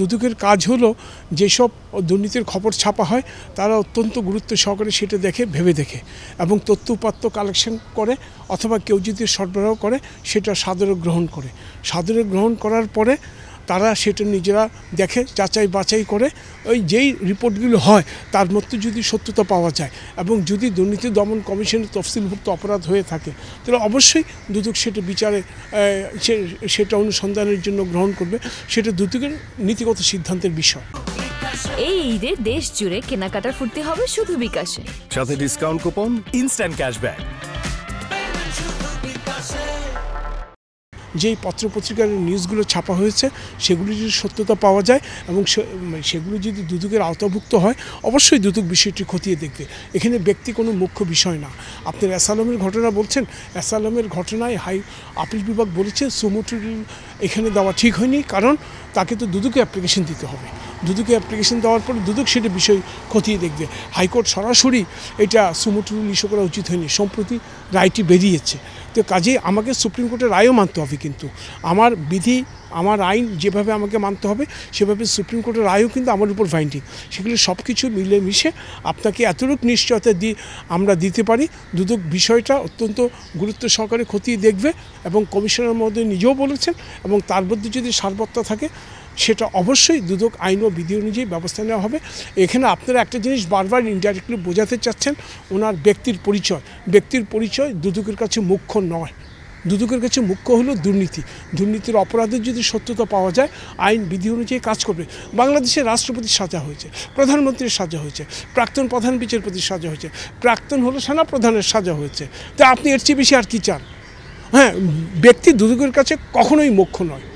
দুদকের কাজ হলো যেসব দুর্নীতির খবর ছাপা হয় তারা অত্যন্ত গুরুত্ব সহকারে সেটা দেখে ভেবে দেখে এবং তথ্য উপাত্য কালেকশন করে অথবা কেউ যদি সরবরাহ করে সেটা সাদরে গ্রহণ করে সাদরে গ্রহণ করার পরে তারা সেটা নিজেরা দেখে যাচাই বাছাই করে ওই যেই রিপোর্টগুলো হয় তার মধ্যে যদি সত্যতা পাওয়া যায় এবং যদি দুর্নীতি দমন কমিশনের তফসিলভুক্ত অপরাধ হয়ে থাকে তাহলে অবশ্যই দুদক সেটা বিচারে সেটা অনুসন্ধানের জন্য গ্রহণ করবে সেটা দুদকের নীতিগত সিদ্ধান্তের বিষয় এই ঈদে দেশ জুড়ে কেনাকাটার ফুর্তি হবে শুধু বিকাশে সাথে ডিসকাউন্ট কুপন ইনস্ট্যান্ট ক্যাশব্যাক যেই পত্রপত্রিকার নিউজগুলো ছাপা হয়েছে সেগুলি যদি সত্যতা পাওয়া যায় এবং সেগুলো যদি দুদকের আওতাভুক্ত হয় অবশ্যই দুদক বিষয়টি খতিয়ে দেখবে এখানে ব্যক্তি কোনো মুখ্য বিষয় না আপনি অ্যাসালামের ঘটনা বলছেন অ্যাসালামের ঘটনায় হাই আপিল বিভাগ বলেছে সুমোটুর এখানে দেওয়া ঠিক হয়নি কারণ তাকে তো দুদুকে অ্যাপ্লিকেশন দিতে হবে দুদুকে অ্যাপ্লিকেশন দেওয়ার পর দুদুক সেটা বিষয় খতিয়ে দেখবে হাইকোর্ট সরাসরি এটা সুমোটুল ইস্যু করা উচিত হয়নি সম্প্রতি রায়টি বেরিয়েছে তো কাজেই আমাকে সুপ্রিম কোর্টের রায়ও মানতে হবে কিন্তু আমার বিধি আমার আইন যেভাবে আমাকে মানতে হবে সেভাবে সুপ্রিম কোর্টের রায়ও কিন্তু আমার উপর ফাইন্ডিং সেগুলো সব কিছু মিলেমিশে আপনাকে এতটুক নিশ্চয়তা দিয়ে আমরা দিতে পারি দুদক বিষয়টা অত্যন্ত গুরুত্ব সহকারে খতিয়ে দেখবে এবং কমিশনার মধ্যে নিজেও বলেছেন এবং তার মধ্যে যদি সারবত্তা থাকে সেটা অবশ্যই দুদক আইন ও বিধি অনুযায়ী ব্যবস্থা নেওয়া হবে এখানে আপনারা একটা জিনিস বারবার ইনডাইরেক্টলি বোঝাতে চাচ্ছেন ওনার ব্যক্তির পরিচয় ব্যক্তির পরিচয় দুদকের কাছে মুখ্য নয় দুদকের কাছে মুখ্য হলো দুর্নীতি দুর্নীতির অপরাধের যদি সত্যতা পাওয়া যায় আইন বিধি অনুযায়ী কাজ করবে বাংলাদেশের রাষ্ট্রপতির সাজা হয়েছে প্রধানমন্ত্রীর সাজা হয়েছে প্রাক্তন প্রধান বিচারপতির সাজা হয়েছে প্রাক্তন হলো সেনাপ্রধানের সাজা হয়েছে তা আপনি এর চেয়ে বেশি আর কি চান হ্যাঁ ব্যক্তি দুদকের কাছে কখনোই মুখ্য নয়